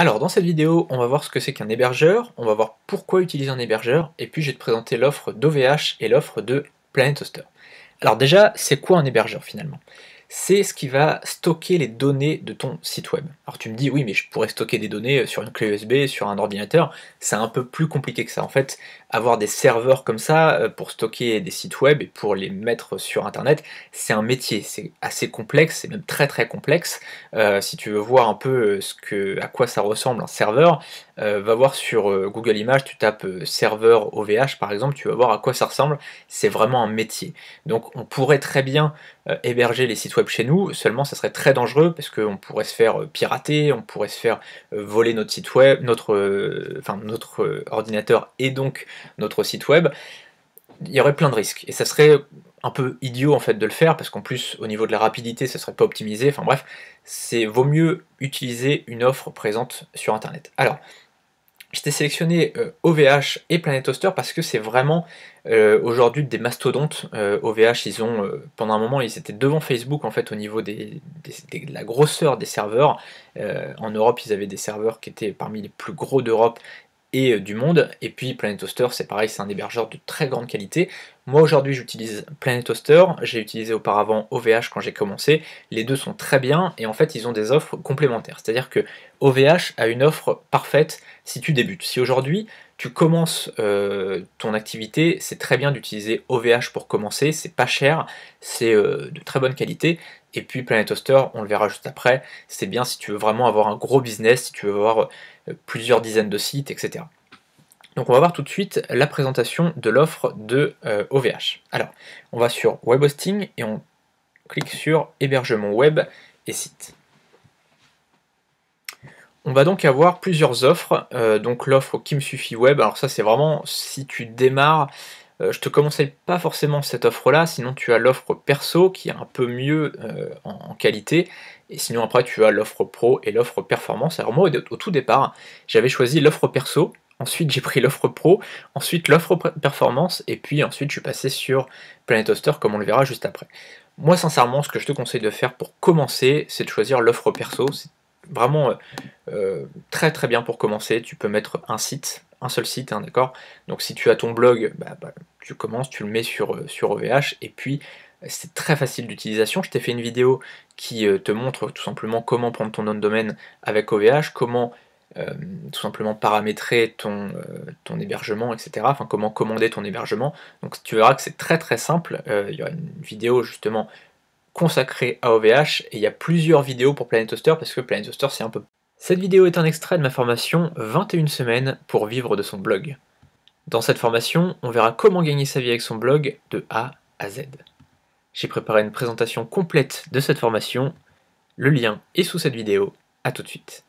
Alors dans cette vidéo, on va voir ce que c'est qu'un hébergeur, on va voir pourquoi utiliser un hébergeur, et puis je vais te présenter l'offre d'OVH et l'offre de Planet Alors déjà, c'est quoi un hébergeur finalement C'est ce qui va stocker les données de ton site web. Alors tu me dis, oui mais je pourrais stocker des données sur une clé USB, sur un ordinateur, c'est un peu plus compliqué que ça. En fait, avoir des serveurs comme ça euh, pour stocker des sites web et pour les mettre sur internet, c'est un métier, c'est assez complexe, c'est même très très complexe. Euh, si tu veux voir un peu euh, à quoi ça ressemble un serveur, va voir sur Google Images, tu tapes serveur OVH par exemple, tu vas voir à quoi ça ressemble, c'est vraiment un métier. Donc on pourrait très bien héberger les sites web chez nous, seulement ça serait très dangereux parce qu'on pourrait se faire pirater, on pourrait se faire voler notre site web, notre, enfin, notre ordinateur et donc notre site web, il y aurait plein de risques. Et ça serait un peu idiot en fait de le faire, parce qu'en plus au niveau de la rapidité, ça serait pas optimisé. Enfin bref, c'est vaut mieux utiliser une offre présente sur internet. Alors, j'étais sélectionné OVH euh, et Planet parce que c'est vraiment euh, aujourd'hui des mastodontes. OVH, euh, ils ont pendant un moment, ils étaient devant Facebook en fait au niveau de la grosseur des serveurs. en Europe, ils avaient des serveurs qui étaient parmi les plus gros d'Europe et euh, du monde. Et puis Planet c'est pareil, c'est un hébergeur de très grande qualité. Moi aujourd'hui j'utilise Planet j'ai utilisé auparavant OVH quand j'ai commencé. Les deux sont très bien et en fait ils ont des offres complémentaires. C'est-à-dire que OVH a une offre parfaite si tu débutes. Si aujourd'hui tu commences euh, ton activité, c'est très bien d'utiliser OVH pour commencer, c'est pas cher, c'est euh, de très bonne qualité. Et puis Planet Hoster, on le verra juste après, c'est bien si tu veux vraiment avoir un gros business, si tu veux avoir euh, plusieurs dizaines de sites, etc. Donc on va voir tout de suite la présentation de l'offre de OVH. Euh, alors, on va sur Web Hosting et on clique sur Hébergement web et site. On va donc avoir plusieurs offres. Euh, donc l'offre qui me suffit web, alors ça c'est vraiment si tu démarres euh, je te conseille pas forcément cette offre-là, sinon tu as l'offre perso qui est un peu mieux euh, en, qualité, et sinon après tu as l'offre pro et l'offre performance. Alors moi au, tout départ, j'avais choisi l'offre perso, ensuite j'ai pris l'offre pro, ensuite l'offre performance, et puis ensuite je suis passé sur Planet Hoster comme on le verra juste après. Moi sincèrement, ce que je te conseille de faire pour commencer, c'est de choisir l'offre perso. C'est vraiment euh, très très bien pour commencer. Tu peux mettre un site un seul site, hein, d'accord Donc si tu as ton blog, bah, bah, tu commences, tu le mets sur, OVH, euh, et puis c'est très facile d'utilisation. Je t'ai fait une vidéo qui euh, te montre tout simplement comment prendre ton nom de domaine avec OVH, comment euh, tout simplement paramétrer ton, hébergement, etc. Enfin, comment commander ton hébergement. Donc tu verras que c'est très très simple. il y aura une vidéo justement consacrée à OVH et il y a plusieurs vidéos pour Planet Hoster parce que Planet Hoster c'est un peu cette vidéo est un extrait de ma formation 21 semaines pour vivre de son blog. Dans cette formation, on verra comment gagner sa vie avec son blog de A à Z. J'ai préparé une présentation complète de cette formation, le lien est sous cette vidéo, à tout de suite.